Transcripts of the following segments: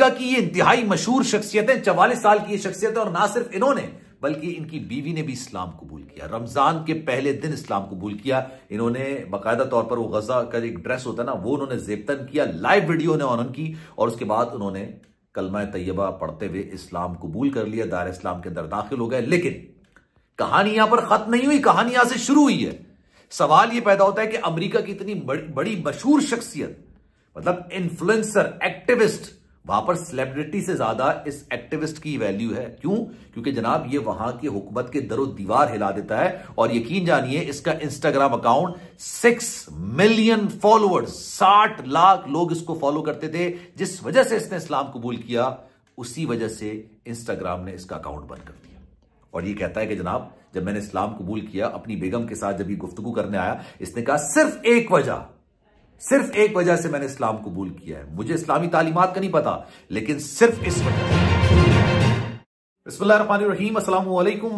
की ये इंतहाई मशहूर शख्सियत है चवालीस साल की शख्सियत है और ना सिर्फ इन्होंने बल्कि इनकी बीवी ने भी इस्लाम कबूल किया रमजान के पहले दिन इस्लाम कबूल किया इन्होंने बाकायदा तौर पर वो गजा का एक ड्रेस होता है ना वो उन्होंने जेबतन किया लाइव वीडियो ने ऑन की और उसके बाद उन्होंने कलमा तैयबा पढ़ते हुए इस्लाम कबूल कर लिया दार इस्लाम के अंदर दाखिल हो गए लेकिन कहानी यहां पर खत्म नहीं हुई कहानी यहां से शुरू हुई है सवाल यह पैदा होता है कि अमरीका की इतनी बड़ी मशहूर शख्सियत मतलब इन्फ्लुएंसर एक्टिविस्ट वहां पर सेलिब्रिटी से ज्यादा इस एक्टिविस्ट की वैल्यू है क्यों क्योंकि जनाब ये वहां की हुकूमत के दरो दीवार हिला देता है और यकीन जानिए इसका Instagram account six million followers साठ लाख लोग इसको फॉलो करते थे जिस वजह से इसने इस्लाम कबूल किया उसी वजह से इंस्टाग्राम ने इसका अकाउंट बंद कर दिया और ये कहता है कि जनाब जब मैंने इस्लाम कबूल किया अपनी बेगम के साथ जब ये गुफ्तगु करने आया इसने कहा सिर्फ एक वजह सिर्फ एक वजह से मैंने इस्लाम कबूल किया है मुझे इस्लामी तालीमत का नहीं पता लेकिन सिर्फ इस वजह से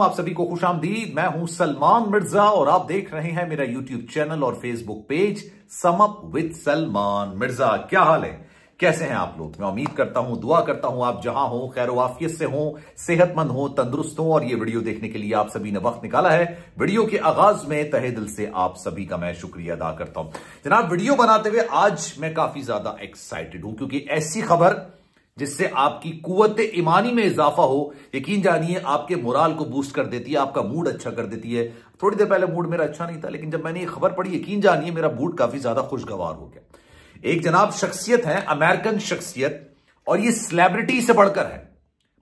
आप सभी को खुश आमदीद मैं हूं सलमान मिर्जा और आप देख रहे हैं मेरा यूट्यूब चैनल और Facebook page sum up with Salman Mirza क्या हाल है कैसे हैं आप लोग मैं उम्मीद करता हूं दुआ करता हूं आप जहां हो खैर वाफियत से हो सेहतमंद हो तंदुरुस्त हो और ये वीडियो देखने के लिए आप सभी ने वक्त निकाला है वीडियो के आगाज में तहे दिल से आप सभी का मैं शुक्रिया अदा करता हूं जनाब वीडियो बनाते हुए आज मैं काफी ज्यादा एक्साइटेड हूं क्योंकि ऐसी खबर जिससे आपकी कुत ईमानी में इजाफा हो यकीन जानिए आपके मोराल को बूस्ट कर देती है आपका मूड अच्छा कर देती है थोड़ी देर पहले मूड मेरा अच्छा नहीं था लेकिन जब मैंने ये खबर पढ़ी यकीन जानिए मेरा मूड काफी ज्यादा खुशगवार हो गया एक जनाब शख्सियत है अमेरिकन शख्सियत और ये सेलिब्रिटी से बढ़कर है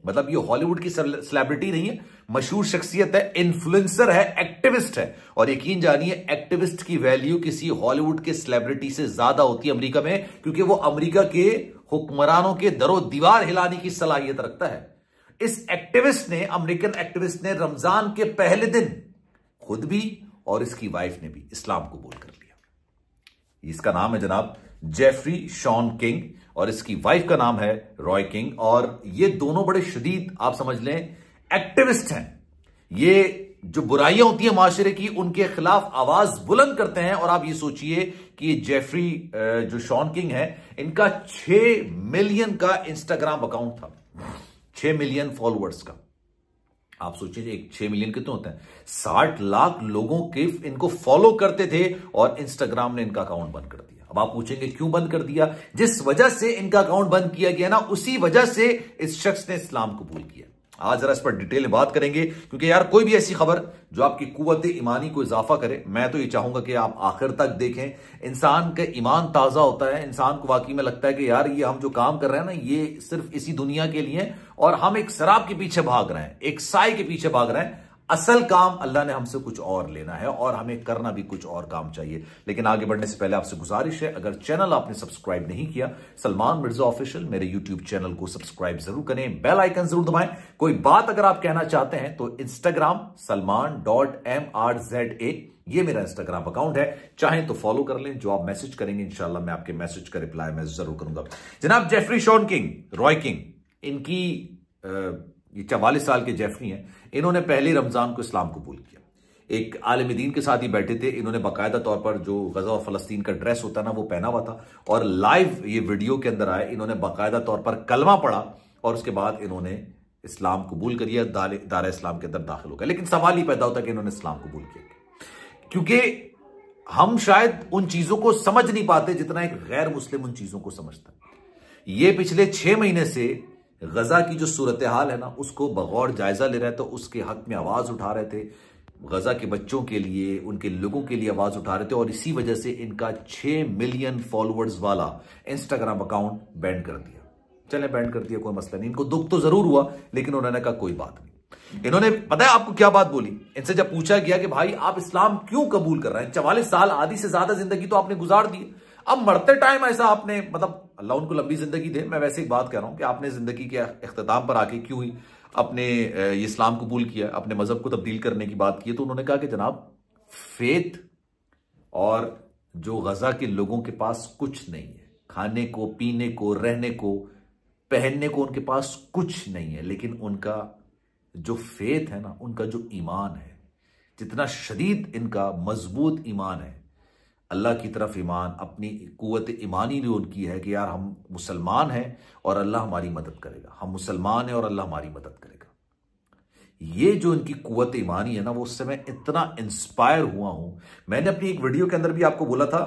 मतलब ये हॉलीवुड की सेलिब्रिटी नहीं है मशहूर शख्सियत है इन्फ्लुएंसर है एक्टिविस्ट है और यकीन जानिए एक्टिविस्ट की वैल्यू किसी हॉलीवुड के सेलिब्रिटी से ज्यादा होती है अमेरिका में क्योंकि वो अमेरिका के हुक्मरानों के दरो दीवार हिलाने की सलाहियत रखता है इस एक्टिविस्ट ने अमेरिकन एक्टिविस्ट ने रमजान के पहले दिन खुद भी और इसकी वाइफ ने भी इस्लाम कबूल कर लिया इसका नाम है जनाब जेफरी शॉन किंग और इसकी वाइफ का नाम है रॉय किंग और ये दोनों बड़े शदीद आप समझ लें एक्टिविस्ट हैं ये जो बुराइयां होती हैं माशरे की उनके खिलाफ आवाज बुलंद करते हैं और आप ये सोचिए कि ये जेफरी जो शॉन किंग है इनका छह मिलियन का इंस्टाग्राम अकाउंट था छह मिलियन फॉलोअर्स का आप सोचिए एक छह मिलियन कितने होते हैं साठ लाख लोगों के इनको फॉलो करते थे और इंस्टाग्राम ने इनका अकाउंट बंद कर दिया अब आप पूछेंगे क्यों बंद कर दिया जिस वजह से इनका अकाउंट बंद किया गया ना उसी वजह से इस शख्स ने इस्लाम कबूल किया आज जरा इस पर डिटेल में बात करेंगे क्योंकि यार कोई भी ऐसी खबर जो आपकी कुत ईमानी को इजाफा करे मैं तो ये चाहूंगा कि आप आखिर तक देखें इंसान का ईमान ताज़ा होता है इंसान को वाकई में लगता है कि यार ये हम जो काम कर रहे हैं ना ये सिर्फ इसी दुनिया के लिए और हम एक शराब के पीछे भाग रहे हैं एक साय के पीछे भाग रहे हैं असल काम अल्लाह ने हमसे कुछ और लेना है और हमें करना भी कुछ और काम चाहिए लेकिन आगे बढ़ने से पहले आपसे गुजारिश है अगर चैनल आपने सब्सक्राइब नहीं किया सलमान मिर्जा ऑफिशियल मेरे यूट्यूब चैनल को सब्सक्राइब जरूर करें बेल आइकन जरूर दबाएं कोई बात अगर आप कहना चाहते हैं तो Instagram Salman dot M R Z A ये मेरा इंस्टाग्राम अकाउंट है चाहे तो फॉलो कर लें जो आप मैसेज करेंगे इंशाला मैं आपके मैसेज का रिप्लाई मैं जरूर करूंगा जनाब Jeffrey Shaun King Roy King इनकी आ, ये चवालीस साल के जेफरी हैं इन्होंने पहले रमज़ान को इस्लाम कबूल किया एक आलम दीन के साथ ही बैठे थे इन्होंने बाकायदा तौर पर जो गजा और फलस्तीन का ड्रेस होता ना वो पहना हुआ था और लाइव ये वीडियो के अंदर आए इन्होंने बाकायदा तौर पर कलमा पढ़ा और उसके बाद इन्होंने इस्लाम कबूल कर लिया दार इस्लाम के अंदर दाखिल हो गया लेकिन सवाल ही पैदा होता कि इन्होंने इस्लाम कबूल किया क्योंकि हम शायद उन चीजों को समझ नहीं पाते जितना एक गैर मुस्लिम उन चीजों को समझता है ये पिछले छह महीने से गजा की जो सूरत हाल है ना उसको बगौर जायजा ले रहे तो उसके हक में आवाज़ उठा रहे थे गजा के बच्चों के लिए उनके लोगों के लिए आवाज़ उठा रहे थे और इसी वजह से इनका छह मिलियन फॉलोअर्स वाला इंस्टाग्राम अकाउंट बैन कर दिया चले बैंड कर दिया कोई मसला नहीं इनको दुख तो जरूर हुआ लेकिन उन्होंने कहा कोई बात नहीं इन्होंने पता है आपको क्या बात बोली इनसे जब पूछा गया कि भाई आप इस्लाम क्यों कबूल कर रहे हैं चवालीस साल आधी से ज्यादा जिंदगी तो आपने गुजार दी अब मरते टाइम ऐसा आपने मतलब अल्लाह उनको लंबी जिंदगी दे मैं वैसे एक बात कह रहा हूं कि आपने जिंदगी के अख्ताम पर आके क्यों ही अपने इस्लाम कबूल किया अपने मजहब को तब्दील करने की बात की तो उन्होंने कहा कि जनाब फेत और जो गजा के लोगों के पास कुछ नहीं है खाने को पीने को रहने को पहनने को उनके पास कुछ नहीं है लेकिन उनका जो फेत है ना उनका जो ईमान है जितना शदीद इनका मजबूत ईमान है अल्लाह की तरफ ईमान अपनी कुत ईमानी जो उनकी है कि यार हम मुसलमान हैं और अल्लाह हमारी मदद करेगा हम मुसलमान हैं और अल्लाह हमारी मदद करेगा ये जो इनकी कुत ईमानी है ना वो उससे मैं इतना इंस्पायर हुआ हूं मैंने अपनी एक वीडियो के अंदर भी आपको बोला था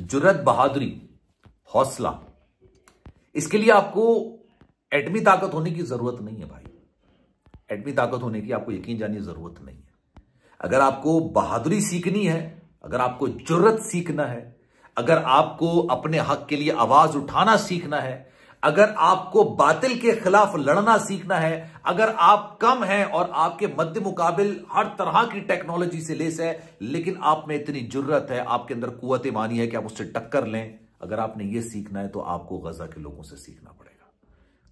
जुरत बहादुरी हौसला इसके लिए आपको एटमी ताकत होने की ज़रूरत नहीं है भाई एटमी ताकत होने की आपको यकीन जानी ज़रूरत नहीं है अगर आपको बहादुरी सीखनी है अगर आपको जरूरत सीखना है अगर आपको अपने हक के लिए आवाज उठाना सीखना है अगर आपको बातिल के खिलाफ लड़ना सीखना है अगर आप कम हैं और आपके मध्य मुकाबिल हर तरह की टेक्नोलॉजी से लेस है लेकिन आप में इतनी जरूरत है आपके अंदर कुत मानी है कि आप उससे टक्कर लें अगर आपने ये सीखना है तो आपको गजा के लोगों से सीखना पड़ेगा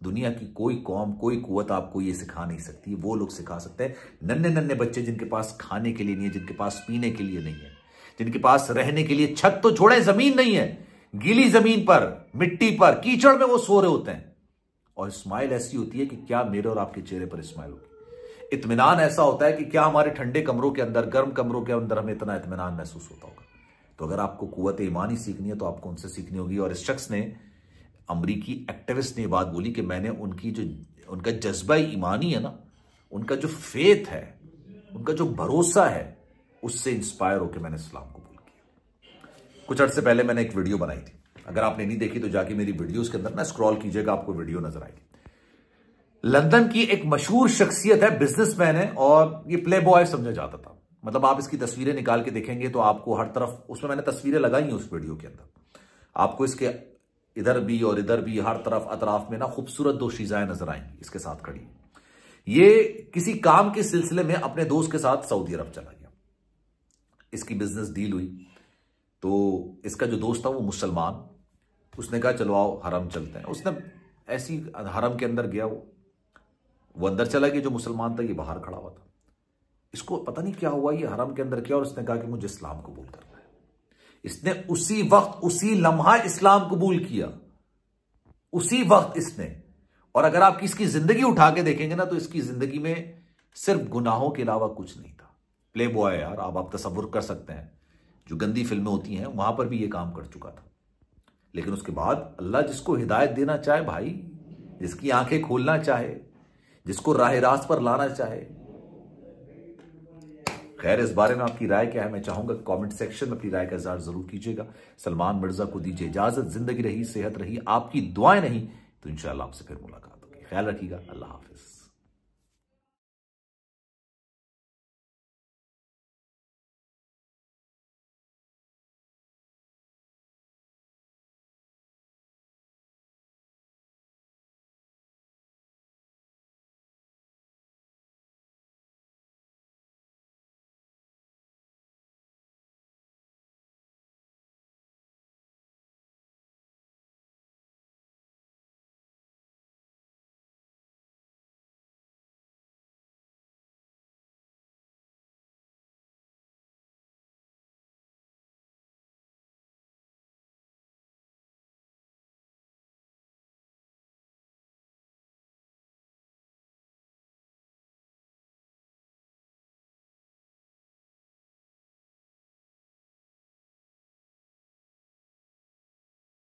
दुनिया की कोई कौम कोई कुत आपको ये सिखा नहीं सकती वो लोग सिखा सकते हैं नन्हे नन्हे बच्चे जिनके पास खाने के लिए नहीं है जिनके पास पीने के लिए नहीं है जिनके पास रहने के लिए छत तो छोड़े जमीन नहीं है गीली जमीन पर मिट्टी पर कीचड़ में वो सो रहे होते हैं और स्माइल ऐसी होती है कि क्या मेरे और आपके चेहरे पर स्माइल होगी इतमान ऐसा होता है कि क्या हमारे ठंडे कमरों के अंदर गर्म कमरों के अंदर हमें इतना इतमान महसूस होता होगा तो अगर आपको कुत ईमानी सीखनी है तो आपको उनसे सीखनी होगी और इस शख्स ने अमरीकी एक्टिविस्ट ने बात बोली कि मैंने उनकी जो उनका जज्बा ईमानी है ना उनका जो फेथ है उनका जो भरोसा है उससे इंस्पायर होकर मैंने इस्लाम कबूल किया कुछ अर्से पहले मैंने एक वीडियो बनाई थी अगर आपने नहीं देखी तो जाके मेरी वीडियोस के अंदर ना स्क्रॉल कीजिएगा आपको वीडियो नजर आएगी लंदन की एक मशहूर शख्सियत है बिजनेसमैन है और ये प्ले बॉय समझा जाता था मतलब आप इसकी तस्वीरें निकाल के देखेंगे तो आपको हर तरफ उसमें मैंने तस्वीरें लगाई हैं उस वीडियो के अंदर आपको इसके इधर भी और इधर भी हर तरफ अतराफ में ना खूबसूरत दो शीजाएं नजर आएंगी इसके साथ खड़ी ये किसी काम के सिलसिले में अपने दोस्त के साथ सऊदी अरब चला गया इसकी बिजनेस डील हुई तो इसका जो दोस्त था वो मुसलमान उसने कहा चलो आओ हरम चलते हैं उसने ऐसी हरम के अंदर गया वो वो अंदर चला गया जो मुसलमान था ये बाहर खड़ा हुआ था इसको पता नहीं क्या हुआ ये हरम के अंदर क्या और उसने कहा कि मुझे इस्लाम कबूल करना है इसने उसी वक्त उसी लम्हा इस्लाम कबूल किया उसी वक्त इसने और अगर आप इसकी जिंदगी उठा के देखेंगे ना तो इसकी जिंदगी में सिर्फ गुनाहों के अलावा कुछ नहीं था प्ले बॉय यार अब आप तस्वुर कर सकते हैं जो गंदी फिल्में होती हैं वहां पर भी ये काम कर चुका था लेकिन उसके बाद अल्लाह जिसको हिदायत देना चाहे भाई जिसकी आंखें खोलना चाहे जिसको राह रास्त पर लाना चाहे खैर इस बारे में आपकी राय क्या है मैं चाहूंगा कमेंट सेक्शन में अपनी राय का इजहार जरूर कीजिएगा सलमान मिर्जा को दीजिए इजाजत जिंदगी रही सेहत रही आपकी दुआएं नहीं तो इनशाला आपसे फिर मुलाकात होगी ख्याल रखिएगा अल्लाह हाफिज